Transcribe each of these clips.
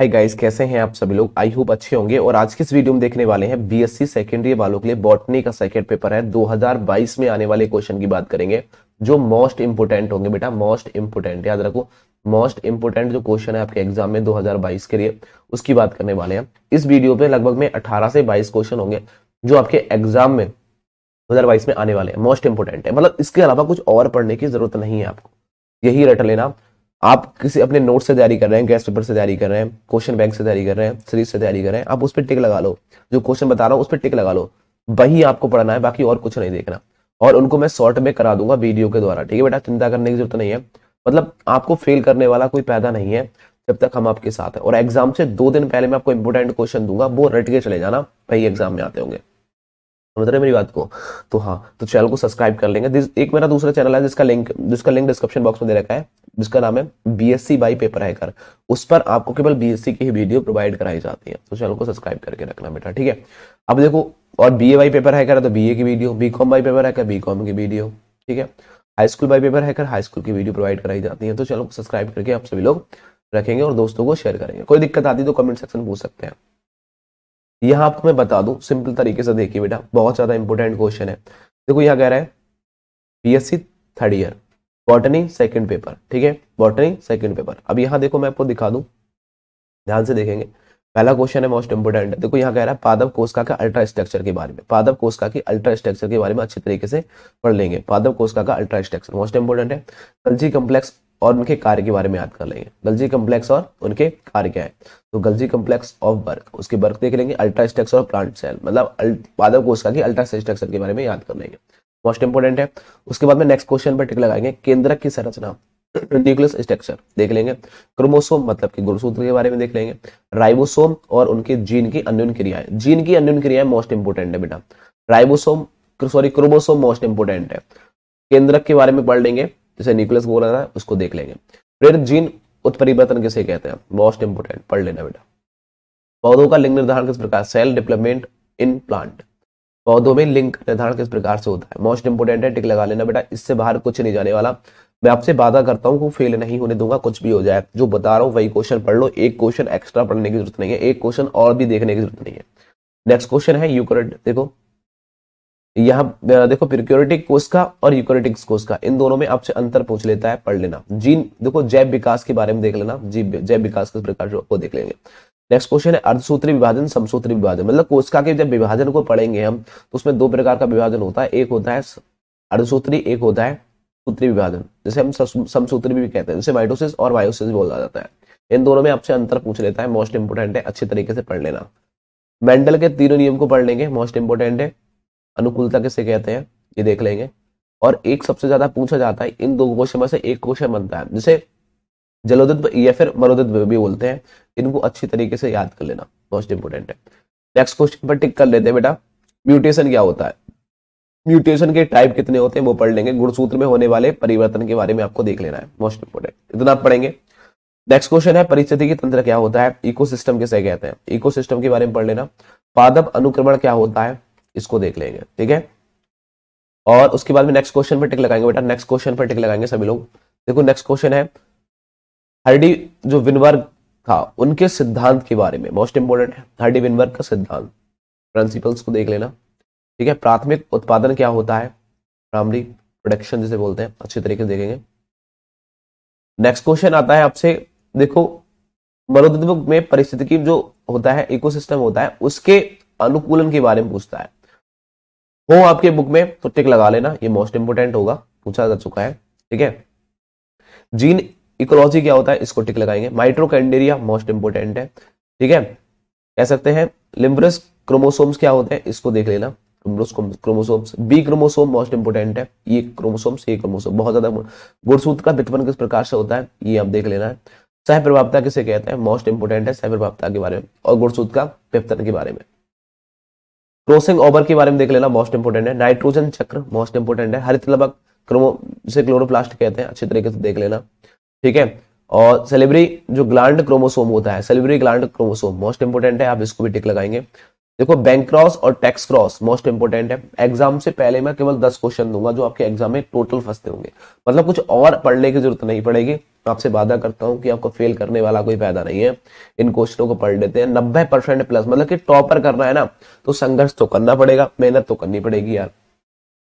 hi guys कैसे हैं आप सभी लोग आई होप अच्छे होंगे और आज के इस वीडियो में देखने वाले हैं बीएससी सेकेंडरी वालों के लिए बॉटनी का सेकेंड पेपर है 2022 में आने वाले क्वेश्चन की बात करेंगे जो मोस्ट इंपोर्टेंट होंगे बेटा मोस्ट इंपोर्टेंट याद रखो मोस्ट इंपोर्टेंट जो क्वेश्चन है आपके एग्जाम में दो के लिए उसकी बात करने वाले हैं इस वीडियो पे लगभग में अठारह से बाईस क्वेश्चन होंगे जो आपके एग्जाम में दो में आने वाले हैं मोस्ट इंपोर्टेंट है मतलब इसके अलावा कुछ और पढ़ने की जरूरत नहीं है आपको यही रट लेना आप किसी अपने नोट से तैयारी कर रहे हैं गैस पेपर से तैयारी कर रहे हैं क्वेश्चन बैंक से तैयारी कर रहे हैं सीरीज से तैयारी कर रहे हैं आप उस पर टिक लगा लो जो क्वेश्चन बता रहा हूँ उस पर टिक लगा लो वही आपको पढ़ना है बाकी और कुछ नहीं देखना और उनको मैं शॉर्ट में करा दूंगा वीडियो के द्वारा ठीक है बेटा चिंता करने की जरूरत नहीं है मतलब आपको फेल करने वाला कोई पैदा नहीं है जब तक हम आपके साथ हैं और एग्जाम से दो दिन पहले मैं आपको इंपोर्टेंट क्वेश्चन दूंगा वो रट के चले जाना वही एग्जाम में आते होंगे समझ मतलब रहे मेरी बात को तो हाँ तो चैनल को सब्सक्राइब कर लेंगे एक मेरा दूसरा चैनल है जिसका लिंक जिसका लिंक डिस्क्रिप्शन बॉक्स में दे रखा है जिसका नाम है B S C by paper hacker उस पर आपको केवल बी एस सी की ही वीडियो प्रोवाइड कराई जाती है तो चैनल को सब्सक्राइब करके रखना बेटा ठीक है अब देखो और B A by paper hacker है तो बी ए की video B com by paper hacker B com की वीडियो ठीक है high school by paper hacker high school की वीडियो प्रोवाइड कराई जाती है तो चैनल को सब्सक्राइब करके आप सभी लोग रखेंगे और दोस्तों को शेयर करेंगे कोई दिक्कत आती है तो कमेंट सेक्शन पूछ सकते हैं यहाँ आपको मैं बता दूं सिंपल तरीके से देखिए बेटा बहुत ज़्यादा इंपॉर्टेंट क्वेश्चन है देखो यहां कह रहा है BSc third year botany second paper ठीक है बॉटनी सेकंड पेपर अब यहाँ देखो मैं आपको दिखा दू ध्यान से देखेंगे पहला क्वेश्चन है मोस्ट इंपोर्टेंट देखो यहाँ कह रहा है पादव कोशका का अल्ट्रा स्ट्रक्चर के बारे में पादव कोशका की अल्ट्रा स्ट्रक्चर के बारे में अच्छे तरीके से पढ़ लेंगे पादव कोशका का अल्ट्रा स्ट्रक्चर मोस्ट इंपोर्टेंट है सल्जी कम्प्लेक्स और उनके कार्य के बारे में याद कर लेंगे गलजी कम्प्लेक्स और उनके कार्य क्या है तो गलजी कम्प्लेक्स ऑफ वर्क उसके वर्क देख लेंगे अल्ट्रा स्ट्रक्चर और प्लांट सेल मतलब पादव कोश का अल्ट्रा स्ट्रक्चर के बारे में याद कर लेंगे मोस्ट इंपोर्टेंट है उसके बाद में नेक्स्ट क्वेश्चन पर टिक लगाएंगे केंद्रक की संरचना न्यूक्लियस स्ट्रक्चर देख लेंगे क्रोमोसोम मतलब कि गुरुसूत्र के बारे में देख लेंगे राइबोसोम और उनके जीन की अन्यून क्रियाएं जीन की अन्यून क्रियाएं मोस्ट इंपोर्टेंट है बेटा ribosome sorry chromosome most important है केंद्रक के बारे में पढ़ लेंगे जिसे न्यूक्लियस बोल रहा है उसको देख लेंगे प्रेरित जीन उत्परिवर्तन किसे कहते हैं मोस्ट इंपोर्टेंट पढ़ लेना बेटा पौधों का लिंग निर्धारण किस प्रकार सेल डेवलपमेंट इन प्लांट पौधों में लिंग निर्धारण किस प्रकार से होता है मोस्ट इंपोर्टेंट है टिक लगा लेना बेटा इससे बाहर कुछ नहीं जाने वाला मैं आपसे वादा करता हूँ फेल नहीं होने दूंगा कुछ भी हो जाए जो बता रहा हूँ वही क्वेश्चन पढ़ लो एक क्वेश्चन एक्स्ट्रा पढ़ने की जरूरत नहीं है एक क्वेश्चन और भी देखने की जरूरत नहीं है नेक्स्ट क्वेश्चन है यूक्रेट देखो यहाँ देखो प्रिक्योरेटिक कोष का और यूक्योरिटिक कोष का इन दोनों में आपसे अंतर पूछ लेता है पढ़ लेना जीन देखो जैव विकास के बारे में देख लेना जीव जैव विकास किस प्रकार को देख लेंगे नेक्स्ट क्वेश्चन है अर्धसूत्री विभाजन समसूत्री विभाजन मतलब कोशिका के जब विभाजन को पढ़ेंगे हम तो उसमें दो प्रकार का विभाजन होता है एक होता है अर्धसूत्री एक होता है सूत्री विभाजन जैसे हम समसूत्री भी कहते हैं जैसे माइटोसिस और मायोसिस बोला जाता है इन दोनों में आपसे अंतर पूछ लेता है मोस्ट इंपोर्टेंट है अच्छे तरीके से पढ़ लेना मेंडल के तीनों नियम को पढ़ लेंगे मोस्ट इंपोर्टेंट है अनुकूलता किसे कहते हैं ये देख लेंगे और एक सबसे ज्यादा पूछा जाता है इन दो क्वेश्चन में से एक क्वेश्चन बनता है जिसे जलोदित या फिर मरोदित भी बोलते हैं इनको अच्छी तरीके से याद कर लेना मोस्ट इंपोर्टेंट है नेक्स्ट क्वेश्चन पर टिक कर लेते हैं बेटा म्यूटेशन क्या होता है म्यूटेशन के टाइप कितने होते हैं वो पढ़ लेंगे गुणसूत्र में होने वाले परिवर्तन के बारे में आपको देख लेना है मोस्ट इंपोर्टेंट इतना आप पढ़ेंगे नेक्स्ट क्वेश्चन है परिस्थिति तंत्र क्या होता है इकोसिस्टम किसे कहते हैं इकोसिस्टम के बारे में पढ़ लेना पादप अनुक्रमण क्या होता है इसको देख लेंगे ठीक है और उसके बाद में नेक्स्ट क्वेश्चन पर टिक लगाएंगे बेटा नेक्स्ट क्वेश्चन पर टिक लगाएंगे सभी लोग देखो नेक्स्ट क्वेश्चन है हर्डी जो विनवर्ग था उनके सिद्धांत के बारे में मोस्ट इंपोर्टेंट है हर्डी विनवर्ग का सिद्धांत प्रिंसिपल्स को देख लेना ठीक है प्राथमिक उत्पादन क्या होता है प्राइमरी प्रोडक्शन जिसे बोलते हैं अच्छे तरीके से देखेंगे नेक्स्ट क्वेश्चन आता है आपसे देखो मनोतत्व में परिस्थिति जो होता है इकोसिस्टम होता है उसके अनुकूलन के बारे में पूछता है हो आपके बुक में तो टिक लगा लेना ये मोस्ट इंपोर्टेंट होगा पूछा जा चुका है ठीक है जीन इकोलॉजी क्या होता है इसको टिक लगाएंगे माइट्रोकैंडेरिया मोस्ट इंपोर्टेंट है ठीक है कह सकते हैं लिम्ब्रस क्रोमोसोम्स क्या होते हैं इसको देख लेना chromosomes B chromosome most important है ये क्रोमोसोम्स ये क्रोमोसोम बहुत ज्यादा गुड़सूत्र का वित्तपन किस प्रकार से होता है ये आप देख लेना है सह प्रभावता किसे कहते हैं मोस्ट इंपोर्टेंट है सह प्रभावता के बारे में और गुड़सूत का विपतन के बारे में क्रोसिंग ओवर के बारे में देख लेना मोस्ट इंपोर्टेंट है नाइट्रोजन चक्र मोस्ट इंपोर्टेंट है हरित लबक क्रोमो जिसे क्लोरोप्लास्ट कहते हैं अच्छे तरीके से देख लेना ठीक है और सेलिब्री जो ग्लैंड क्रोमोसोम होता है salivary gland chromosome most important है आप इसको भी टिक लगाएंगे देखो बैंक क्रॉस और टैक्स क्रॉस मोस्ट इंपोर्टेंट है एग्जाम से पहले मैं केवल दस क्वेश्चन दूंगा जो आपके एग्जाम में टोटल फंसते होंगे मतलब कुछ और पढ़ने की जरूरत नहीं पड़ेगी आपसे वादा करता हूं कि आपको फेल करने वाला कोई फायदा नहीं है इन क्वेश्चनों को पढ़ लेते हैं नब्बे परसेंट प्लस मतलब कि टॉपर करना है ना तो संघर्ष तो करना पड़ेगा मेहनत तो करनी पड़ेगी यार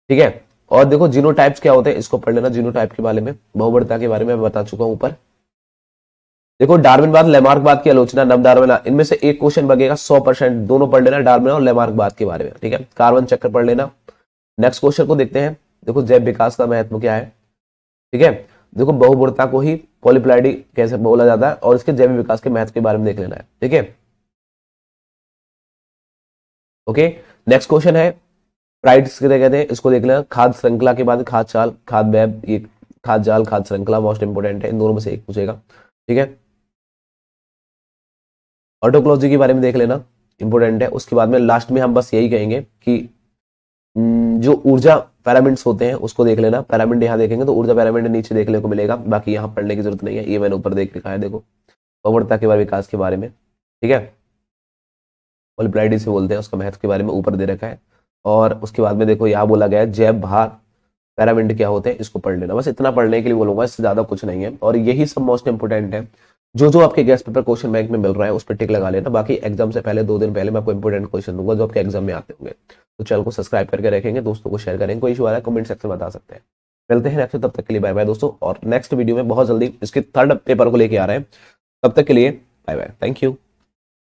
ठीक है और देखो जीनो टाइप्स क्या होते हैं इसको पढ़ लेना जीनो टाइप के बारे में बहुबड़ता के बारे में बता चुका हूं ऊपर देखो डार्विनवाद लेमार्कवाद की आलोचना नव डार्विन इनमें से एक क्वेश्चन बगेगा सौ परसेंट दोनों पढ़ लेना डार्विन और लेमार्कवाद के बारे में ठीक है कार्बन चक्कर पढ़ लेना नेक्स्ट क्वेश्चन को देखते हैं देखो जैव विकास का महत्व क्या है ठीक है देखो बहुबुरता को ही पॉलिप्लाइडी कैसे बोला जाता है और इसके जैविक विकास के महत्व के बारे में देख लेना है ठीक है ओके नेक्स्ट क्वेश्चन है प्राइड्स कहते हैं इसको देख लेना खाद श्रृंखला के बाद खाद चाल खाद बैब ये खाद जाल खाद श्रृंखला मोस्ट इंपोर्टेंट है इन दोनों में से एक पूछेगा ठीक है ऑटोक्लोजी के बारे में देख लेना इंपोर्टेंट है उसके बाद में लास्ट में हम बस यही कहेंगे कि हम्म, जो ऊर्जा पैरामिड्स होते हैं उसको देख लेना पैरामिड यहाँ देखेंगे तो ऊर्जा पैरामिड नीचे देखने को मिलेगा बाकी यहाँ पढ़ने की जरूरत नहीं है ये मैंने ऊपर देख लिखा है देखो प्रवणता के बारे विकास के बारे में ठीक है ओलिप्राइडी से बोलते हैं उसका महत्व के बारे में ऊपर दे रखा है और उसके बाद में देखो यहाँ बोला गया है जैव भार पैरामिड क्या होते हैं इसको पढ़ लेना बस इतना पढ़ने के लिए बोलूंगा इससे ज्यादा कुछ नहीं है और यही सब मोस्ट इंपोर्टेंट है जो जो आपके गैस पेपर क्वेश्चन बैंक में मिल रहा है उस पर टिक लगा लेना बाकी एग्जाम से पहले दो दिन पहले मैं आपको इंपोर्टेंट क्वेश्चन दूंगा जो आपके एग्जाम में आते होंगे तो चैनल को सब्सक्राइब करके रखेंगे दोस्तों को शेयर करेंगे कोई इशू आ रहा है कमेंट सेक्शन में बता सकते हैं मिलते हैं नेक्स्ट तब तक के लिए बाय बाय दोस्तों और नेक्स्ट वीडियो में बहुत जल्दी इसके थर्ड पेपर को लेके आ रहे हैं तब तक के लिए बाय बाय थैंक यू